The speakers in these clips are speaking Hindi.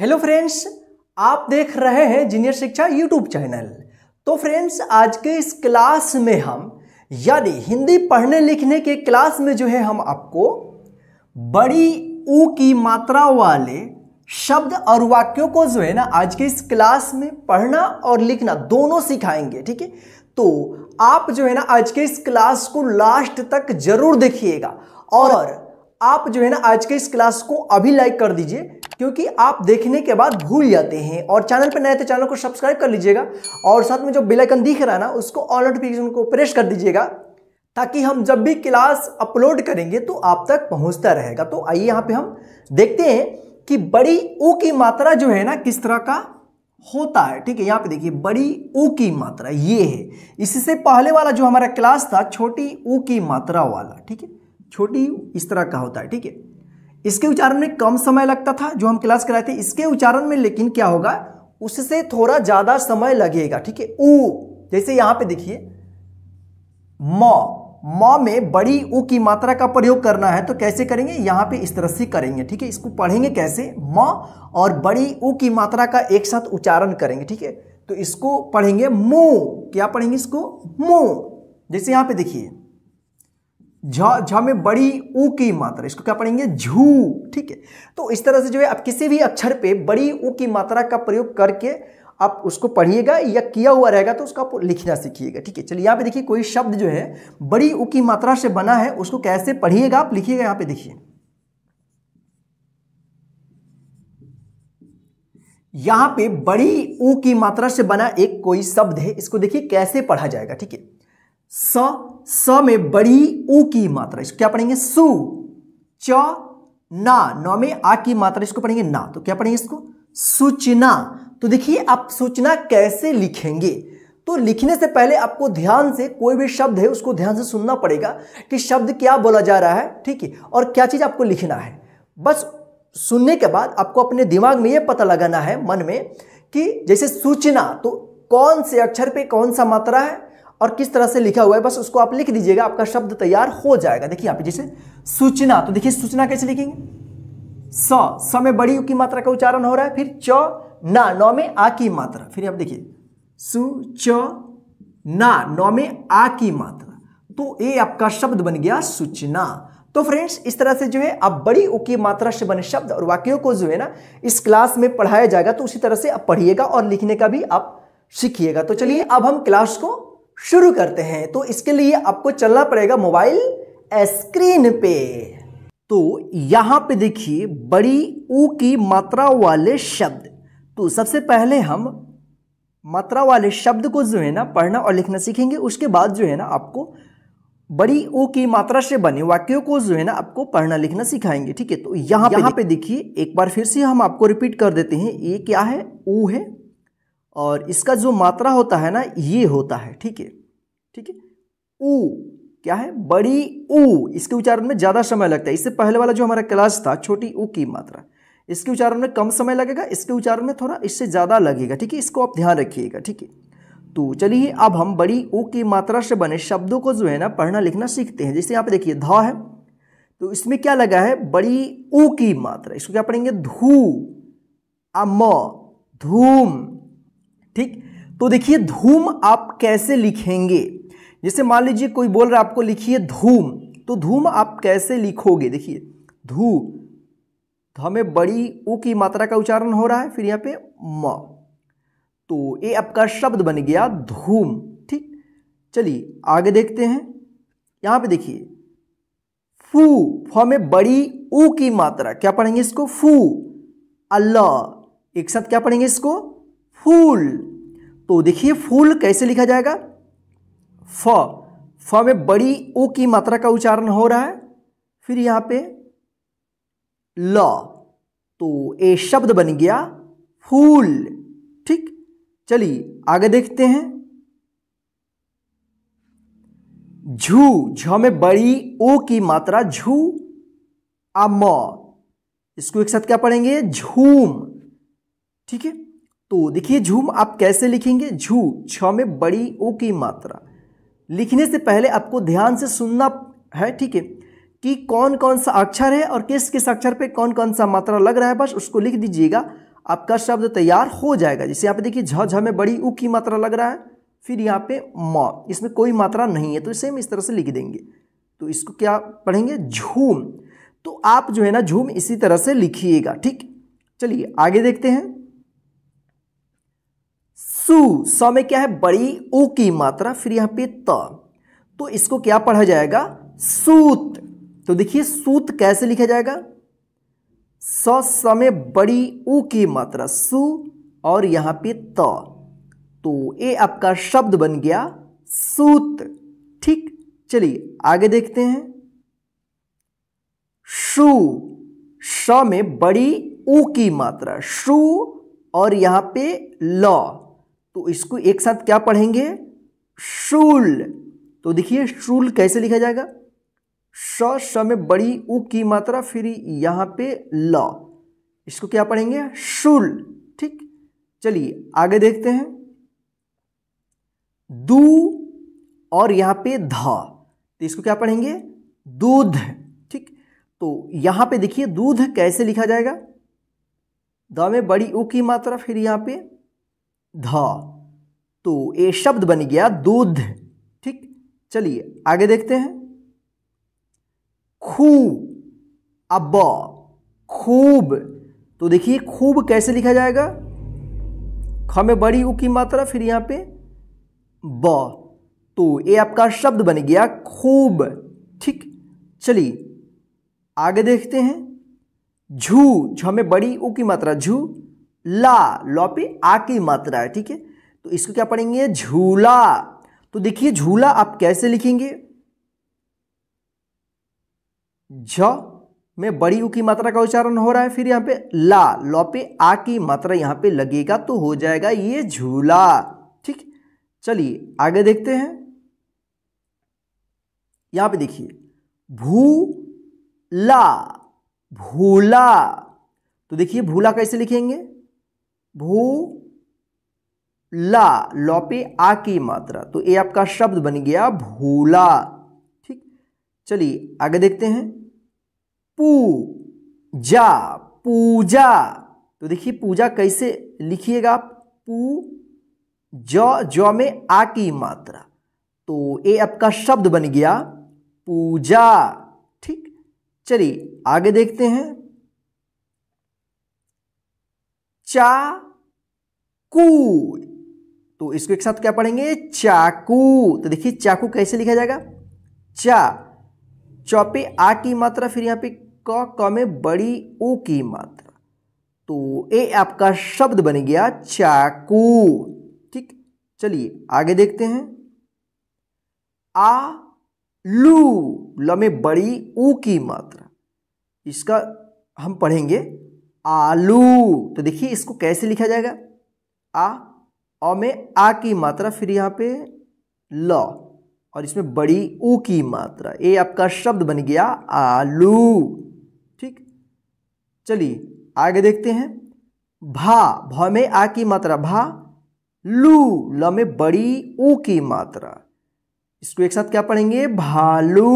हेलो फ्रेंड्स आप देख रहे हैं जीनियर शिक्षा यूट्यूब चैनल तो फ्रेंड्स आज के इस क्लास में हम यानी हिंदी पढ़ने लिखने के क्लास में जो है हम आपको बड़ी ऊ की मात्रा वाले शब्द और वाक्यों को जो है ना आज के इस क्लास में पढ़ना और लिखना दोनों सिखाएंगे ठीक है तो आप जो है ना आज के इस क्लास को लास्ट तक जरूर देखिएगा और आप जो है ना आज के इस क्लास को अभी लाइक कर दीजिए क्योंकि आप देखने के बाद भूल जाते हैं और चैनल पर नए तो चैनल को सब्सक्राइब कर लीजिएगा और साथ में जो बेल आइकन दिख रहा है ना उसको ऑल नोटिफिकेशन को प्रेस कर दीजिएगा ताकि हम जब भी क्लास अपलोड करेंगे तो आप तक पहुंचता रहेगा तो आइए यहाँ पे हम देखते हैं कि बड़ी ओ की मात्रा जो है ना किस तरह का होता है ठीक है यहाँ पे देखिए बड़ी ऊ की मात्रा ये है इससे पहले वाला जो हमारा क्लास था छोटी ओ की मात्रा वाला ठीक है छोटी इस तरह का होता है ठीक है इसके उच्चारण में कम समय लगता था जो हम क्लास कराए थे इसके उच्चारण में लेकिन क्या होगा उससे थोड़ा ज़्यादा समय लगेगा ठीक है ऊ जैसे यहां पे देखिए म म में बड़ी ऊ की मात्रा का प्रयोग करना है तो कैसे करेंगे यहां पे इस तरह से करेंगे ठीक है इसको पढ़ेंगे कैसे म और बड़ी ऊ की मात्रा का एक साथ उच्चारण करेंगे ठीक है तो इसको पढ़ेंगे मो क्या पढ़ेंगे इसको मो जैसे यहां पर देखिए झ झ में बड़ी ऊ की मात्रा इसको क्या पढ़ेंगे झू ठीक है तो इस तरह से जो है आप किसी भी अक्षर पे बड़ी ऊ की मात्रा का प्रयोग करके आप उसको पढ़िएगा या किया हुआ रहेगा तो उसका आप लिखना सीखिएगा ठीक है चलिए यहाँ पे देखिए कोई शब्द जो है बड़ी ऊ की मात्रा से बना है उसको कैसे पढ़िएगा आप लिखिएगा यहाँ पे देखिए यहाँ पे बड़ी ऊ की मात्रा से बना एक कोई शब्द है इसको देखिए कैसे पढ़ा जाएगा ठीक है स स में बड़ी ऊ की मात्रा इसको क्या पढ़ेंगे सु च ना नौ में आ की मात्रा इसको पढ़ेंगे ना तो क्या पढ़ेंगे इसको सूचना तो देखिए आप सूचना कैसे लिखेंगे तो लिखने से पहले आपको ध्यान से कोई भी शब्द है उसको ध्यान से सुनना पड़ेगा कि शब्द क्या बोला जा रहा है ठीक है और क्या चीज़ आपको लिखना है बस सुनने के बाद आपको अपने दिमाग में यह पता लगाना है मन में कि जैसे सूचना तो कौन से अक्षर पे कौन सा मात्रा है और किस तरह से लिखा हुआ है बस उसको आप लिख दीजिएगा आपका शब्द तैयार हो जाएगा देखिए यहाँ पे जैसे सूचना तो देखिए सूचना कैसे लिखेंगे स स में बड़ी की मात्रा का उच्चारण हो रहा है फिर च ना नौ में आ की मात्रा फिर आप देखिए सु च ना नौ में आ की मात्रा तो ये आपका शब्द बन गया सूचना तो फ्रेंड्स इस तरह से जो है आप बड़ी ओ की मात्रा से बने शब्द और वाक्यों को जो है ना इस क्लास में पढ़ाया जाएगा तो उसी तरह से आप पढ़िएगा और लिखने का भी आप सीखिएगा तो चलिए अब हम क्लास को शुरू करते हैं तो इसके लिए आपको चलना पड़ेगा मोबाइल स्क्रीन पे तो यहाँ पे देखिए बड़ी ऊ की मात्रा वाले शब्द तो सबसे पहले हम मात्रा वाले शब्द को जो है ना पढ़ना और लिखना सीखेंगे उसके बाद जो है ना आपको बड़ी ओ की मात्रा से बने वाक्यों को जो है ना आपको पढ़ना लिखना सिखाएंगे ठीक है तो यहाँ यहाँ पे, पे देखिए एक बार फिर से हम आपको रिपीट कर देते हैं ये क्या है ऊ है और इसका जो मात्रा होता है ना ये होता है ठीक है ठीक है ऊ क्या है बड़ी ऊ इसके उच्चारण में ज़्यादा समय लगता है इससे पहले वाला जो हमारा क्लास था छोटी ऊ की मात्रा इसके उच्चारण में कम समय लगेगा इसके उच्चारण में थोड़ा इससे ज़्यादा लगेगा ठीक है इसको आप ध्यान रखिएगा ठीक है तो चलिए अब हम बड़ी ऊ की मात्रा से बने शब्दों को जो है ना पढ़ना लिखना सीखते हैं जैसे यहाँ पे देखिए ध है तो इसमें क्या लगा है बड़ी ऊ की मात्रा इसको क्या पढ़ेंगे धू अम धूम ठीक तो देखिए धूम आप कैसे लिखेंगे जैसे मान लीजिए कोई बोल रहा है आपको लिखिए धूम तो धूम आप कैसे लिखोगे देखिए धू तो हमें बड़ी उ की मात्रा का उच्चारण हो रहा है फिर यहाँ पे म तो ये आपका शब्द बन गया धूम ठीक चलिए आगे देखते हैं यहाँ पे देखिए फू फू में बड़ी ऊ की मात्रा क्या पढ़ेंगे इसको फू अल्लाह एक साथ क्या पढ़ेंगे इसको फूल तो देखिए फूल कैसे लिखा जाएगा फ फ में बड़ी ओ की मात्रा का उच्चारण हो रहा है फिर यहां पे ल तो ये शब्द बन गया फूल ठीक चलिए आगे देखते हैं झू झ में बड़ी ओ की मात्रा झू आ म इसको एक साथ क्या पढ़ेंगे झूम ठीक है तो देखिए झूम आप कैसे लिखेंगे झू छ में बड़ी ओ की मात्रा लिखने से पहले आपको ध्यान से सुनना है ठीक है कि कौन कौन सा अक्षर है और किस किस अक्षर पे कौन कौन सा मात्रा लग रहा है बस उसको लिख दीजिएगा आपका शब्द तैयार हो जाएगा जैसे यहाँ पे देखिए झ झ में बड़ी ऊ की मात्रा लग रहा है फिर यहाँ पे म इसमें कोई मात्रा नहीं है तो इसे हम इस तरह से लिख देंगे तो इसको क्या पढ़ेंगे झूम तो आप जो है ना झूम इसी तरह से लिखिएगा ठीक चलिए आगे देखते हैं सु स में क्या है बड़ी ऊ की मात्रा फिर यहां पे त तो इसको क्या पढ़ा जाएगा सूत तो देखिए सूत कैसे लिखा जाएगा स स में बड़ी ऊ की मात्रा सु और यहां पे त तो ये आपका शब्द बन गया सूत ठीक चलिए आगे देखते हैं शु श में बड़ी ऊ की मात्रा शु और यहां पे ल तो इसको एक साथ क्या पढ़ेंगे शूल तो देखिए शूल कैसे लिखा जाएगा श श में बड़ी उ की मात्रा फिर यहां पे ल इसको क्या पढ़ेंगे शूल ठीक चलिए आगे देखते हैं दू और यहां पे ध तो इसको क्या पढ़ेंगे दूध ठीक तो यहां पे देखिए दूध कैसे लिखा जाएगा द में बड़ी उ की मात्रा फिर यहां पे ध तो ये शब्द बन गया दूध ठीक चलिए आगे देखते हैं खू अब खूब तो देखिए खूब कैसे लिखा जाएगा ख में बड़ी ऊ की मात्रा फिर यहां पे ब तो ये आपका शब्द बन गया खूब ठीक चलिए आगे देखते हैं झू झ में बड़ी ऊ की मात्रा झू ला लॉ पे आ की मात्रा है ठीक है तो इसको क्या पढ़ेंगे झूला तो देखिए झूला आप कैसे लिखेंगे झ में बड़ी ऊ की मात्रा का उच्चारण हो रहा है फिर यहां पे ला लॉ पे आ की मात्रा यहां पे लगेगा तो हो जाएगा ये झूला ठीक चलिए आगे देखते हैं यहां पे देखिए भू ला भूला तो देखिए भूला कैसे लिखेंगे भू ला लौ आ की मात्रा तो ये आपका शब्द बन गया भूला ठीक चलिए आगे देखते हैं पू जा पूजा तो देखिए पूजा कैसे लिखिएगा आप पू ज ज में आ की मात्रा तो ये आपका शब्द बन गया पूजा ठीक चलिए आगे देखते हैं चा चाकू तो इसको एक साथ क्या पढ़ेंगे चाकू तो देखिए चाकू कैसे लिखा जाएगा चा चौपे आ की मात्रा फिर यहाँ पे क क में बड़ी ओ की मात्रा तो ए आपका शब्द बन गया चाकू ठीक चलिए आगे देखते हैं आ लू ल में बड़ी ऊ की मात्रा इसका हम पढ़ेंगे आलू तो देखिए इसको कैसे लिखा जाएगा आ अ में आ की मात्रा फिर यहाँ पे ल और इसमें बड़ी उ की मात्रा ये आपका शब्द बन गया आलू ठीक चलिए आगे देखते हैं भा भ में आ की मात्रा भा लू ल में बड़ी उ की मात्रा इसको एक साथ क्या पढ़ेंगे भालू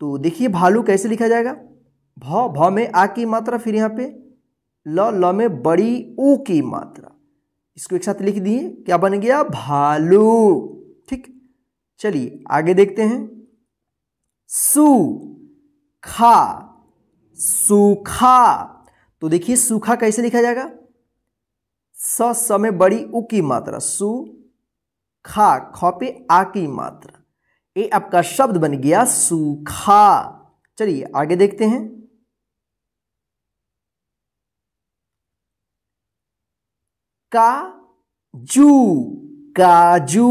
तो देखिए भालू कैसे लिखा जाएगा भ भ में आ की मात्रा फिर यहाँ पे ल ल में बड़ी उ की मात्रा इसको एक साथ लिख दिए क्या बन गया भालू ठीक चलिए आगे देखते हैं सु खा सूखा तो देखिए सूखा कैसे लिखा जाएगा स स में बड़ी उ की मात्रा सु खा ख पे आ की मात्रा ये आपका शब्द बन गया सूखा चलिए आगे देखते हैं काजू काजू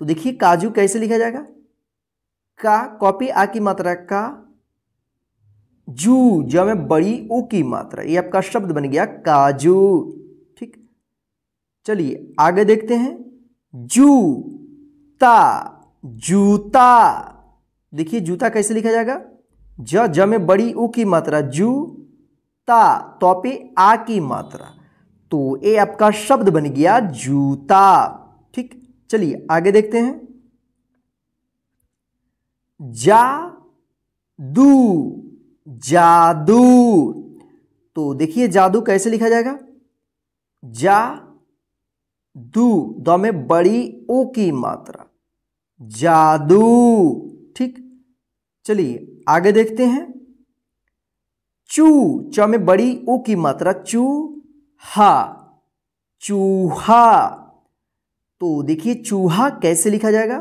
तो देखिए काजू कैसे लिखा जाएगा का कॉपी आ की मात्रा का जू जो में बड़ी ओ की मात्रा ये आपका शब्द बन गया काजू ठीक चलिए आगे देखते हैं जू ता जूता देखिए जूता कैसे लिखा जाएगा ज ज में बड़ी उ की मात्रा जू ता तो आ की मात्रा तो ए आपका शब्द बन गया जूता ठीक चलिए आगे देखते हैं जा दू जादू तो देखिए जादू कैसे लिखा जाएगा जा दू दो में बड़ी ओ की मात्रा जादू ठीक चलिए आगे देखते हैं चू चौ में बड़ी ओ की मात्रा चू हा चूहा तो देखिए चूहा कैसे लिखा जाएगा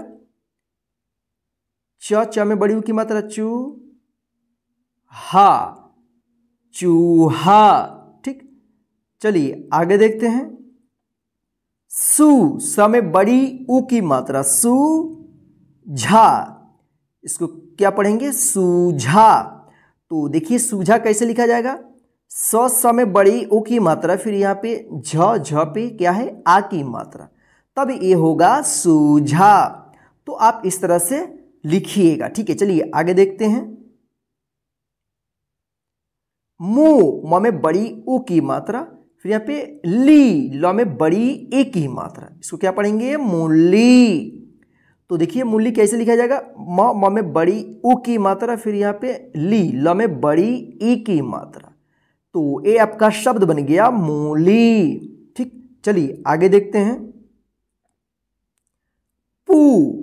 च च में बड़ी की मात्रा चू हा चूहा ठीक चलिए आगे देखते हैं सु समय बड़ी ऊ की मात्रा सु झा इसको क्या पढ़ेंगे सूझा तो देखिए सूझा कैसे लिखा जाएगा स स में बड़ी ओ की मात्रा फिर यहाँ पे झ झ पे क्या है आ की मात्रा तब ये होगा सूझा तो आप इस तरह से लिखिएगा ठीक है चलिए आगे देखते हैं मो म में बड़ी ओ की मात्रा फिर यहाँ पे ली ल में बड़ी ए की मात्रा इसको क्या पढ़ेंगे मूली तो देखिए मूली कैसे लिखा जाएगा म म में बड़ी ओ की मात्रा फिर यहाँ पे ली ल में बड़ी ए की मात्रा तो ए आपका शब्द बन गया मूली ठीक चलिए आगे देखते हैं पू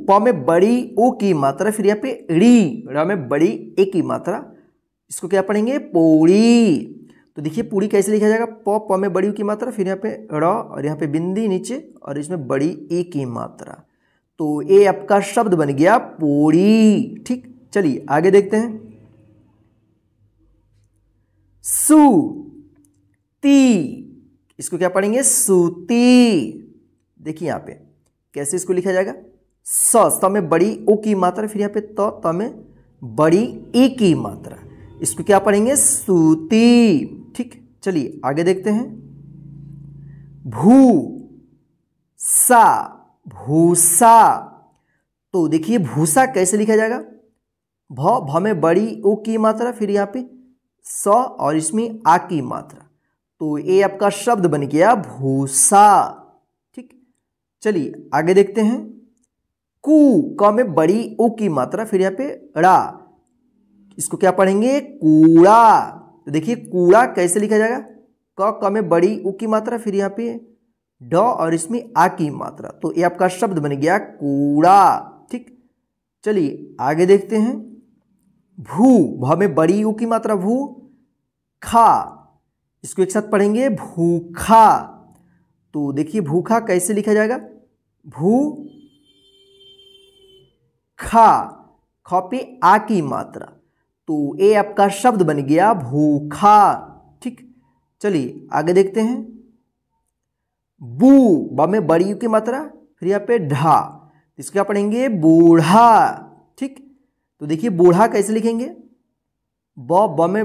प में बड़ी ओ की मात्रा फिर यहाँ पे री र में बड़ी ए की मात्रा इसको क्या पढ़ेंगे पूड़ी तो देखिए पूड़ी कैसे लिखा जाएगा प प में बड़ी ओ की मात्रा फिर यहाँ पे र और यहाँ पे बिंदी नीचे और इसमें बड़ी ए की मात्रा तो ए आपका शब्द बन गया पूड़ी ठीक चलिए आगे देखते हैं सू ती इसको क्या पढ़ेंगे सूती देखिए यहां पे कैसे इसको लिखा जाएगा स स में बड़ी ओ की मात्रा फिर यहां पे त त में बड़ी ए की मात्रा इसको क्या पढ़ेंगे सूती ठीक चलिए आगे देखते हैं भू सा भूसा तो देखिए भूसा कैसे लिखा जाएगा भ भ में बड़ी ओ की मात्रा फिर यहां पे स और इसमें आ की मात्रा तो ये आपका शब्द बन गया भूसा ठीक चलिए आगे देखते हैं कु क में बड़ी ओ की मात्रा फिर यहाँ पे रा इसको क्या पढ़ेंगे कूड़ा तो देखिए कूड़ा कैसे लिखा जाएगा क क में बड़ी ओ की मात्रा फिर यहाँ पे ड और इसमें आ की मात्रा तो ये आपका शब्द बन गया कूड़ा ठीक चलिए आगे देखते हैं भू भ में बड़ी यू की मात्रा भू खा इसको एक साथ पढ़ेंगे भूखा तो देखिए भूखा कैसे लिखा जाएगा भू खा खे आ की मात्रा तो ये आपका शब्द बन गया भूखा ठीक चलिए आगे देखते हैं बू ब में बड़ी यू की मात्रा फिर यहाँ पे ढा इसको क्या पढ़ेंगे बूढ़ा ठीक तो देखिए बूढ़ा कैसे लिखेंगे ब ब में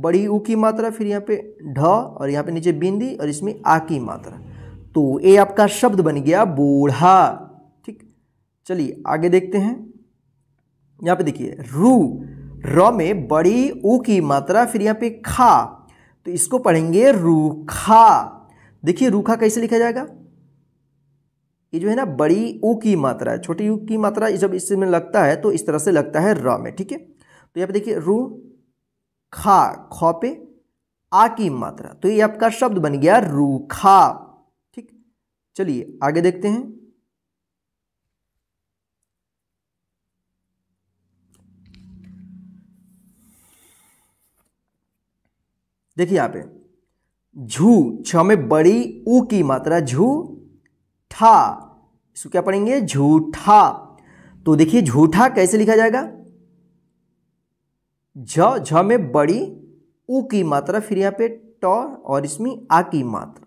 बड़ी ऊ की मात्रा फिर यहाँ पे ढ और यहाँ पे नीचे बिंदी और इसमें आ की मात्रा तो ये आपका शब्द बन गया बूढ़ा ठीक चलिए आगे देखते हैं यहाँ पे देखिए रू र में बड़ी ऊ की मात्रा फिर यहाँ पे खा तो इसको पढ़ेंगे रूखा देखिए रूखा कैसे लिखा जाएगा ये जो है ना बड़ी ऊ की मात्रा है छोटी ऊ की मात्रा जब इसमें लगता है तो इस तरह से लगता है र में ठीक है तो यहाँ पे देखिए रू खा खौ पे आ की मात्रा तो ये आपका शब्द बन गया रूखा ठीक चलिए आगे देखते हैं देखिए यहां पे झू छ में बड़ी ऊ की मात्रा झू झूठा इसको क्या पढ़ेंगे झूठा तो देखिए झूठा कैसे लिखा जाएगा झ झ में बड़ी ऊ की मात्रा फिर यहां पे ट और इसमें आ की मात्रा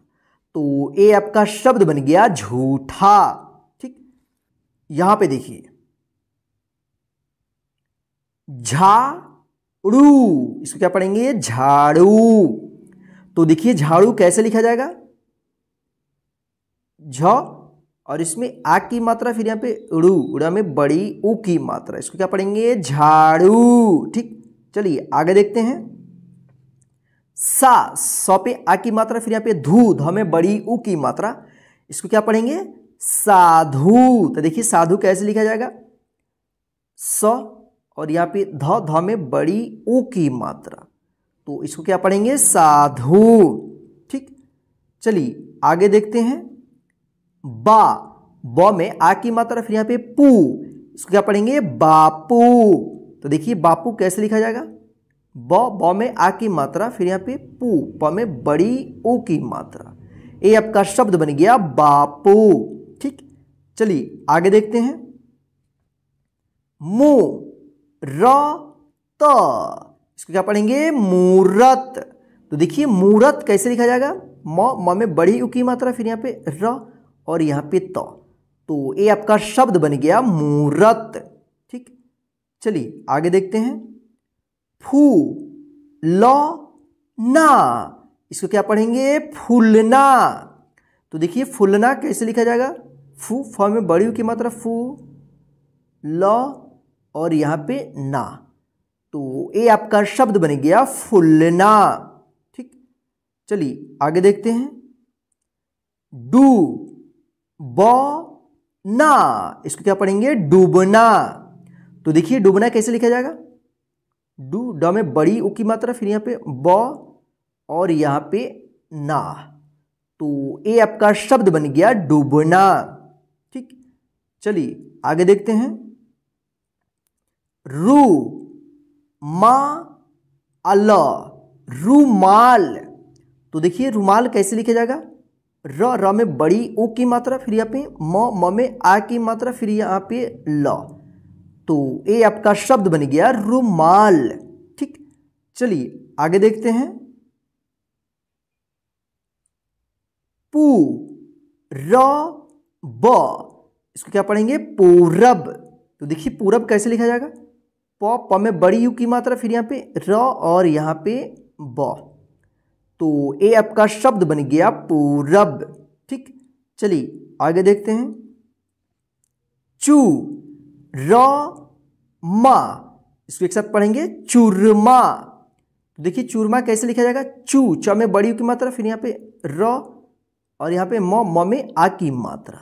तो ये आपका शब्द बन गया झूठा ठीक यहां पे देखिए झाड़ू इसको क्या पढ़ेंगे झाड़ू तो देखिए झाड़ू कैसे लिखा जाएगा झ और इसमें आ की मात्रा फिर यहाँ पे उड़ू उड़ा में बड़ी ऊ की मात्रा इसको क्या पढ़ेंगे झाड़ू ठीक चलिए आगे देखते हैं सा सौ पे आ की मात्रा फिर यहाँ पे धू ध में बड़ी ऊ की मात्रा इसको क्या पढ़ेंगे साधु तो देखिए साधु कैसे लिखा जाएगा स और यहाँ पे ध ध में बड़ी ऊ की मात्रा तो इसको क्या पढ़ेंगे साधु ठीक चलिए आगे देखते हैं बा ब में आ की मात्रा फिर यहाँ पे पू इसको क्या पढ़ेंगे बापू तो देखिए बापू कैसे लिखा जाएगा ब ब में आ की मात्रा फिर यहाँ पे पू प में बड़ी ओ की मात्रा ये आपका शब्द बन गया बापू ठीक चलिए आगे देखते हैं मु र त इसको क्या पढ़ेंगे मूरत तो देखिए मूरत कैसे लिखा जाएगा म म में बड़ी उ की मात्रा फिर यहाँ पे र और यहाँ पे त तो, तो ये आपका शब्द बन गया मूरत ठीक चलिए आगे देखते हैं फू ल ना इसको क्या पढ़ेंगे फूलना तो देखिए फूलना कैसे लिखा जाएगा फू फॉर्म में बड़ी की मात्रा फू ल और यहाँ पे ना तो ये आपका शब्द बन गया फुलना ठीक चलिए आगे देखते हैं डू ना इसको क्या पढ़ेंगे डूबना तो देखिए डूबना कैसे लिखा जाएगा डू ड में बड़ी उ की मात्रा फिर यहाँ पे ब और यहाँ पे ना तो ये आपका शब्द बन गया डूबना ठीक चलिए आगे देखते हैं रू मा अल रूमाल तो देखिए रूमाल कैसे लिखा जाएगा र र में बड़ी ओ की मात्रा फिर यहाँ पे म म में आ की मात्रा फिर यहाँ पे ल तो ये आपका शब्द बन गया रुमाल ठीक चलिए आगे देखते हैं पू र ब इसको क्या पढ़ेंगे पूरब तो देखिए पूरब कैसे लिखा जाएगा प प में बड़ी यू की मात्रा फिर यहाँ पे र और यहाँ पे ब तो ए आपका शब्द बन गया पूरब ठीक चलिए आगे देखते हैं चू र मा इसको एक साथ पढ़ेंगे चूरमा तो देखिए चूरमा कैसे लिखा जाएगा चू च में बड़ी की मात्रा फिर यहाँ पे र और यहाँ पे म म में आ की मात्रा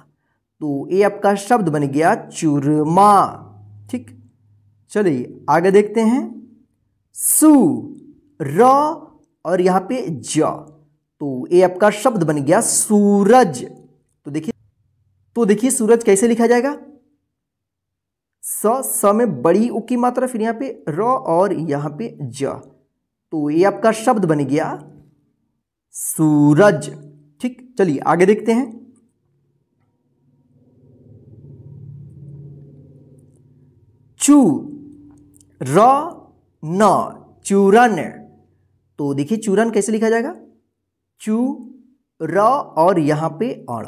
तो ये आपका शब्द बन गया चूरमा ठीक चलिए आगे देखते हैं सु र और यहां पे ज तो ये आपका शब्द बन गया सूरज तो देखिए तो देखिए सूरज कैसे लिखा जाएगा स स में बड़ी उ की मात्रा फिर यहां पे र और यहां पे ज तो ये आपका शब्द बन गया सूरज ठीक चलिए आगे देखते हैं चू र न चूरन तो देखिए चूरन कैसे लिखा जाएगा चू र और यहाँ पे अण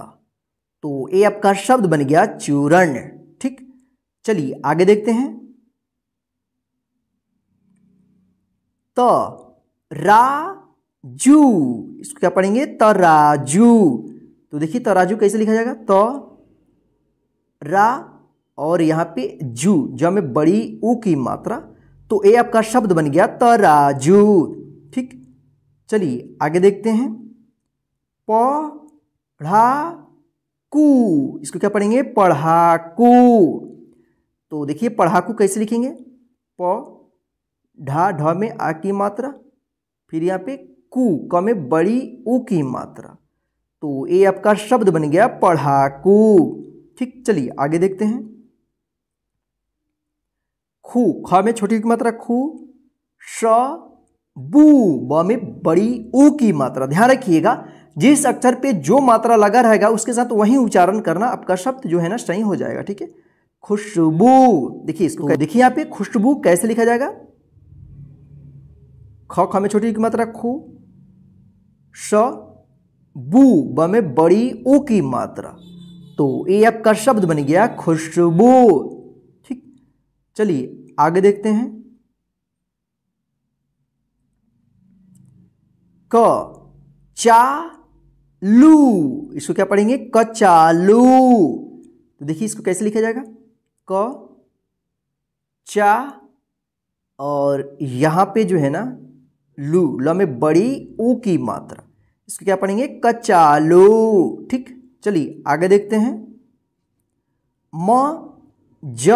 तो ये आपका शब्द बन गया चूरण ठीक चलिए आगे देखते हैं त राजू इसको क्या पढ़ेंगे तराजू तो देखिए तराजू कैसे लिखा जाएगा त रा और यहाँ पे जू जो हमें बड़ी ऊ की मात्रा तो ये आपका शब्द बन गया तराजू ठीक चलिए आगे देखते हैं पढ़ाकू इसको क्या पढ़ेंगे पढ़ाकू तो देखिए पढ़ाकू कैसे लिखेंगे प ढा ढ में आ की मात्रा फिर यहाँ पे कू क में बड़ी ऊ की मात्रा तो ये आपका शब्द बन गया पढ़ाकू ठीक चलिए आगे देखते हैं खू ख में छोटी की मात्रा खू श बू ब में बड़ी ऊ की मात्रा ध्यान रखिएगा जिस अक्षर पे जो मात्रा लगा रहेगा उसके साथ वही उच्चारण करना आपका शब्द जो है ना सही हो जाएगा ठीक है खुशबू देखिए इसको देखिए यहाँ पे खुशबू कैसे लिखा जाएगा ख ख में छोटी की मात्रा खू श बू ब में बड़ी ओ की मात्रा तो ये आपका शब्द बन गया खुशबू ठीक चलिए आगे देखते हैं क चा लू इसको क्या पढ़ेंगे कचालू तो देखिए इसको कैसे लिखा जाएगा क चा और यहां पे जो है ना लू ल में बड़ी ऊ की मात्रा इसको क्या पढ़ेंगे कचालू ठीक चलिए आगे देखते हैं म ज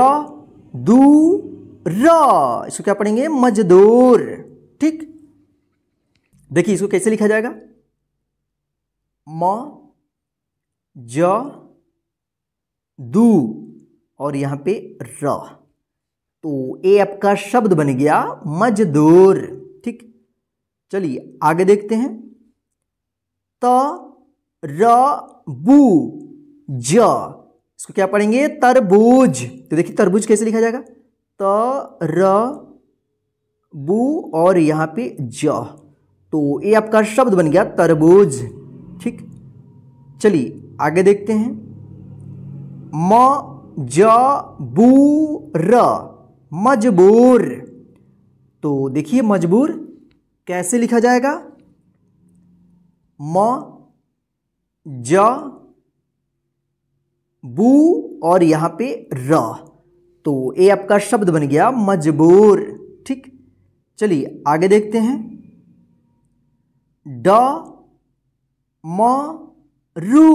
दू र इसको क्या पढ़ेंगे मजदूर ठीक देखिए इसको कैसे लिखा जाएगा म ज दू और यहां पे र तो ये आपका शब्द बन गया मजदूर ठीक चलिए आगे देखते हैं त र बू ज इसको क्या पढ़ेंगे तरबूज तो देखिए तरबूज कैसे लिखा जाएगा त र बू और यहां पे ज तो ये आपका शब्द बन गया तरबूज ठीक चलिए आगे देखते हैं म ज बू र मजबूर तो देखिए मजबूर कैसे लिखा जाएगा म ज बू और यहां पे र तो ये आपका शब्द बन गया मजबूर ठीक चलिए आगे देखते हैं ड म रू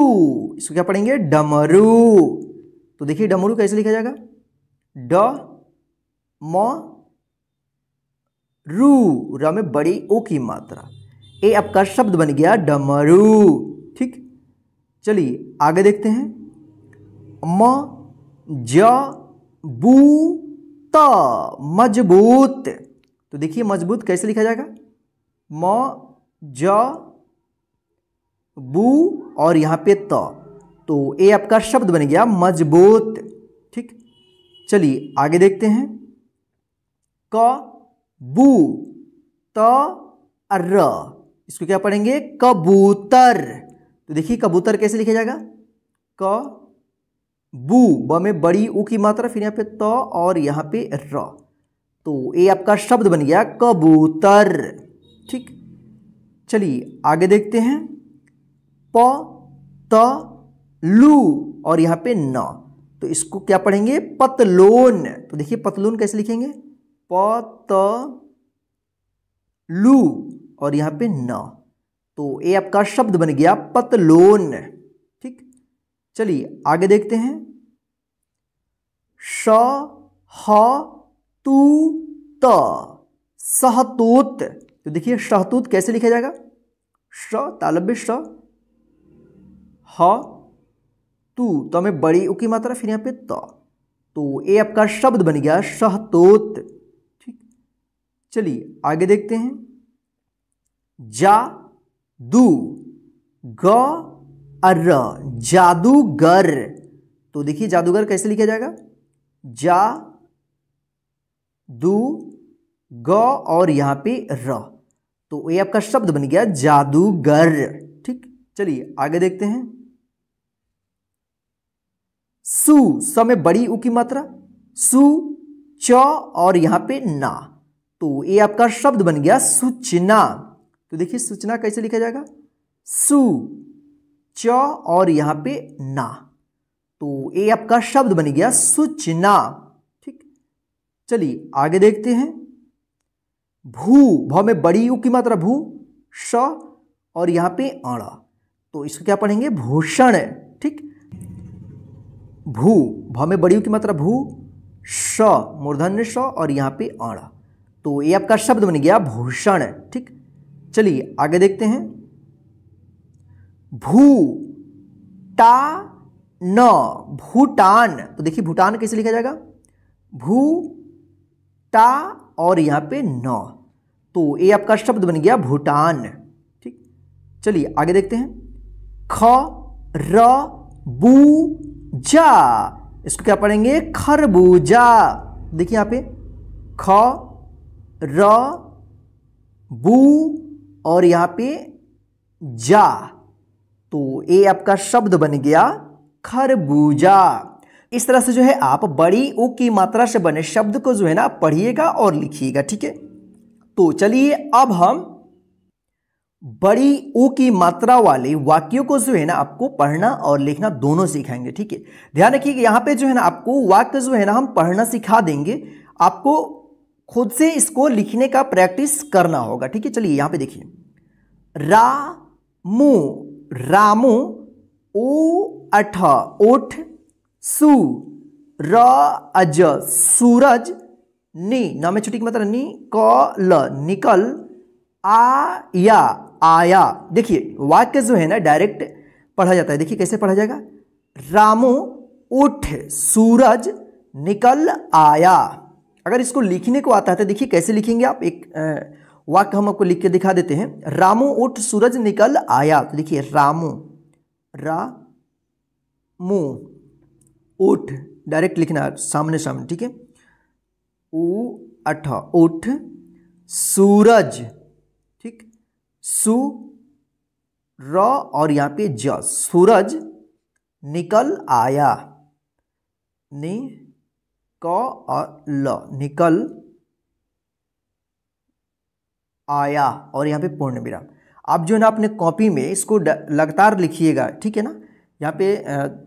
इसको क्या पढ़ेंगे डमरू तो देखिए डमरू कैसे लिखा जाएगा ड म रू र में बड़ी ओ की मात्रा ए आपका शब्द बन गया डमरू ठीक चलिए आगे देखते हैं म ज बू त मजबूत तो देखिए मजबूत कैसे लिखा जाएगा म ज बू और यहां पे त तो ए आपका शब्द बन गया मजबूत ठीक चलिए आगे देखते हैं क बू त र इसको क्या पढ़ेंगे कबूतर तो देखिए कबूतर कैसे लिखा जाएगा क बू ब में बड़ी ऊ की मात्रा फिर यहां पे त और यहां पे र तो ए आपका शब्द बन गया कबूतर ठीक चलिए आगे देखते हैं प त लू और यहां पे न तो इसको क्या पढ़ेंगे पतलोन तो देखिए पतलोन कैसे लिखेंगे प त लू और यहां पे न तो ये आपका शब्द बन गया पतलोन ठीक चलिए आगे देखते हैं श ह तू त सहतोत तो देखिए शहतूत कैसे लिखा जाएगा श तालब्य श ह तू तो हमें बड़ी उ की मात्रा फिर यहाँ पे तो तो ये आपका शब्द बन गया शहतूत ठीक चलिए आगे देखते हैं जा दू ग अर जादूगर तो देखिए जादूगर कैसे लिखा जाएगा जा दू ग और यहाँ पे र तो ये आपका शब्द बन गया जादूगर ठीक चलिए आगे देखते हैं सु समय बड़ी उ की मात्रा सु च और यहां पे ना तो ये आपका शब्द बन गया सूचना तो देखिए सूचना कैसे लिखा जाएगा सु च और यहां पे ना तो ये आपका शब्द बन गया सूचना ठीक चलिए आगे देखते हैं भू भाव में बड़ी यू की मात्रा भू श और यहां पे अण तो इसको क्या पढ़ेंगे भूषण ठीक भू भाव में बड़ी यू की मात्रा भू श मूर्धन्य श और यहां पे अण तो ये आपका शब्द बन गया भूषण ठीक चलिए आगे देखते हैं भू टा न भूटान तो देखिए भूटान कैसे लिखा जाएगा भू टा और यहाँ पे नौ तो ये आपका शब्द बन गया भूटान ठीक चलिए आगे देखते हैं ख र बू जा इसको क्या पढ़ेंगे खरबूजा देखिए यहाँ पे ख र बू और यहाँ पे जा तो ये आपका शब्द बन गया खरबूजा इस तरह से जो है आप बड़ी ओ की मात्रा से बने शब्द को जो है ना पढ़िएगा और लिखिएगा ठीक है तो चलिए अब हम बड़ी ओ की मात्रा वाले वाक्यों को जो है ना आपको पढ़ना और लिखना दोनों सिखाएंगे ठीक है ध्यान रखिए कि यहाँ पे जो है ना आपको वाक्य जो है ना हम पढ़ना सिखा देंगे आपको खुद से इसको लिखने का प्रैक्टिस करना होगा ठीक है चलिए यहां पे देखिए रा मु रामू ओ अठ ओठ सु र अज सूरज नी न में छुट्टी की मात्रा नी क ल निकल आया आया देखिए वाक्य जो है ना डायरेक्ट पढ़ा जाता है देखिए कैसे पढ़ा जाएगा रामू उठ सूरज निकल आया अगर इसको लिखने को आता है तो देखिए कैसे लिखेंगे आप एक वाक्य हम आपको लिख के दिखा देते हैं रामू उठ सूरज निकल आया तो देखिए रामू रा मू ओठ डायरेक्ट लिखना सामने सामने ठीक है ऊ अठ उठ सूरज ठीक सु र और यहाँ पे ज सूरज निकल आया नि क और ल निकल आया और यहाँ पे पूर्ण विराम आप जो है ना अपने कॉपी में इसको लगातार लिखिएगा ठीक है ना यहाँ पे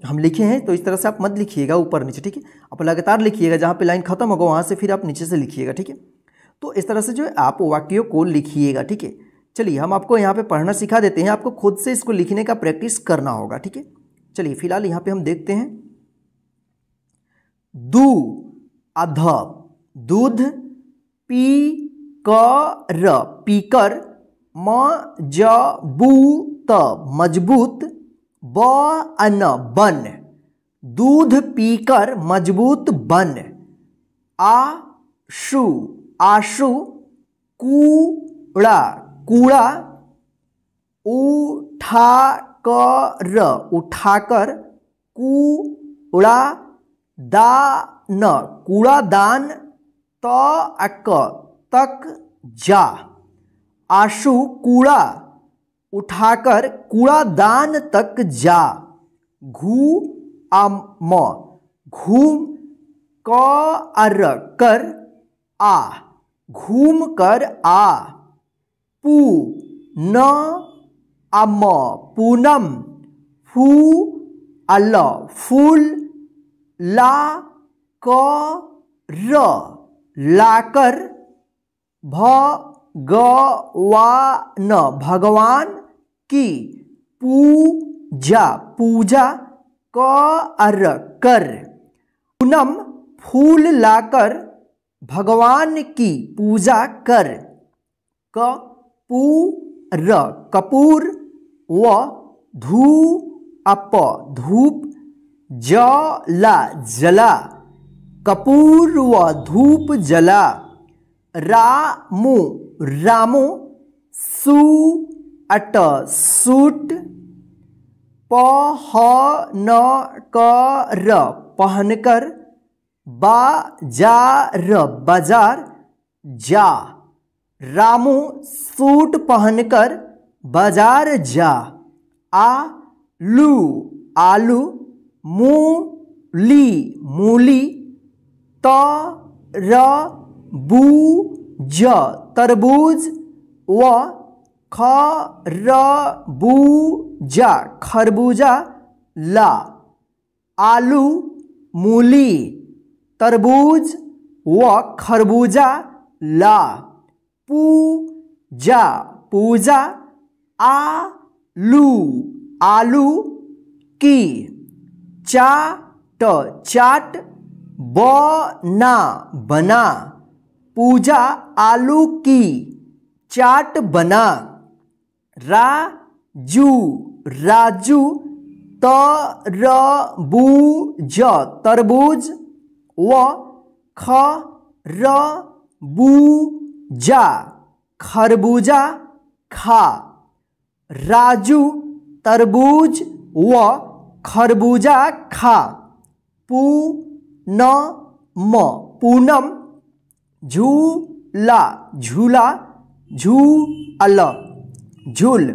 हम लिखे हैं तो इस तरह से आप मत लिखिएगा ऊपर नीचे ठीक है आप लगातार लिखिएगा जहाँ पे लाइन खत्म होगा वहाँ से फिर आप नीचे से लिखिएगा ठीक है तो इस तरह से जो है आप वाक्यों को लिखिएगा ठीक है चलिए हम आपको यहाँ पे पढ़ना सिखा देते हैं आपको खुद से इसको लिखने का प्रैक्टिस करना होगा ठीक है चलिए फिलहाल यहाँ पे हम देखते हैं दू अध दूध पी क र पीकर म ज बू त मजबूत ब अन बन दूध पीकर मजबूत बन आशु आशु कूड़ा कूड़ा उठा कर उठाकर कूड़ा दान कूड़ा दान तक तक जा आशु कूड़ा उठाकर कूड़ादान तक जा घू आ म घूम क अर कर आ घूम कर आ पू न अम पूनम फू अल फूल ला क र लाकर भ भगवान भगवान की पूजा पूजा कर कर पूनम फूल लाकर भगवान की पूजा कर र कपूर व धू अप धूप जला जला कपूर व धूप जला रामू रामो सू अट सूट पहन कर पहनकर र बाजार जा रामू सूट पहनकर बाजार जा आ आलू आलू मूली मूली ज तरबूज व खरबूजा खरबूजा ला आलू मूली तरबूज व खरबूजा ला पूजा आ लू आलू की चाट चाट बना बना पूजा आलू की चाट बना राजू राजू तरबूज तरबूज व जा खरबूजा खा राजू तरबूज व खरबूजा खा म पूनम झूला झूला झू अल झूल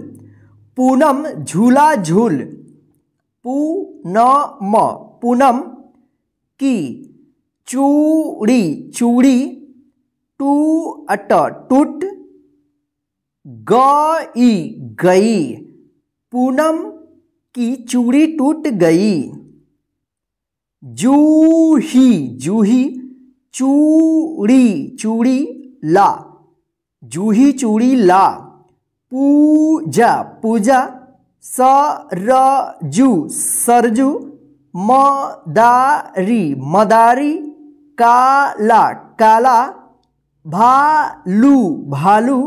पूनम झूला झूल म पूनम की चूड़ी चूड़ी टू अट टूट गई गई पूनम की चूड़ी टूट गई जूही जूही चूड़ी चूड़ी ला जूही चूड़ी ला पूजा पूजा सरजू सरजू मदारी मदारी काला काला भालू भालू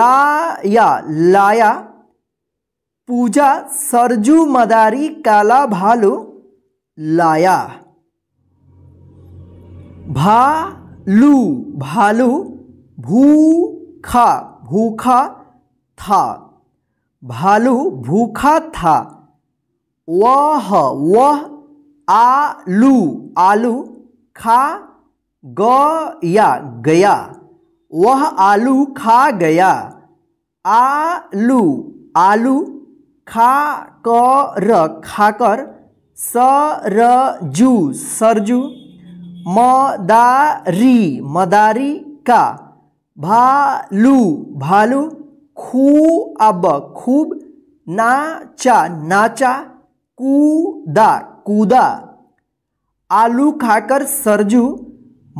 लाया लाया पूजा सरजू मदारी काला भालू लाया भालू भालू भूखा भूखा था भालू भूखा था वह वह आलू आलू खा गया गया वह आलू खा गया आलू आलू खा कर खाकर सरजू सरजू मदारी मदारी का भालू भालू खू अब खूब नाचा नाचा कूदा कूदा आलू खाकर सरजू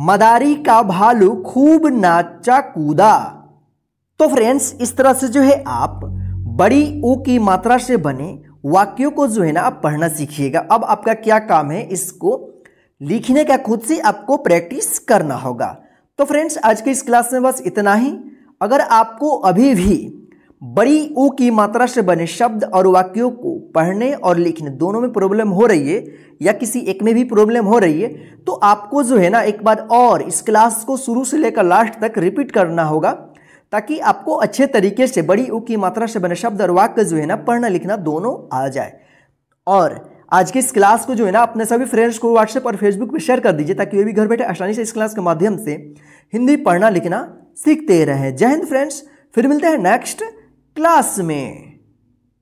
मदारी का भालू खूब नाचा कूदा तो फ्रेंड्स इस तरह से जो है आप बड़ी ओ की मात्रा से बने वाक्यों को जो है ना आप पढ़ना सीखिएगा अब आपका क्या काम है इसको लिखने का खुद से आपको प्रैक्टिस करना होगा तो फ्रेंड्स आज के इस क्लास में बस इतना ही अगर आपको अभी भी बड़ी ऊ की मात्रा से बने शब्द और वाक्यों को पढ़ने और लिखने दोनों में प्रॉब्लम हो रही है या किसी एक में भी प्रॉब्लम हो रही है तो आपको जो है ना एक बार और इस क्लास को शुरू से लेकर लास्ट तक रिपीट करना होगा ताकि आपको अच्छे तरीके से बड़ी ऊ की मात्रा से बने शब्द और वाक्य जो है ना पढ़ना लिखना दोनों आ जाए और आज की इस क्लास को जो है ना अपने सभी फ्रेंड्स को व्हाट्सएप और फेसबुक पर शेयर कर दीजिए ताकि वे भी घर बैठे आसानी से इस क्लास के माध्यम से हिंदी पढ़ना लिखना सीखते रहें जय हिंद फ्रेंड्स फिर मिलते हैं नेक्स्ट क्लास में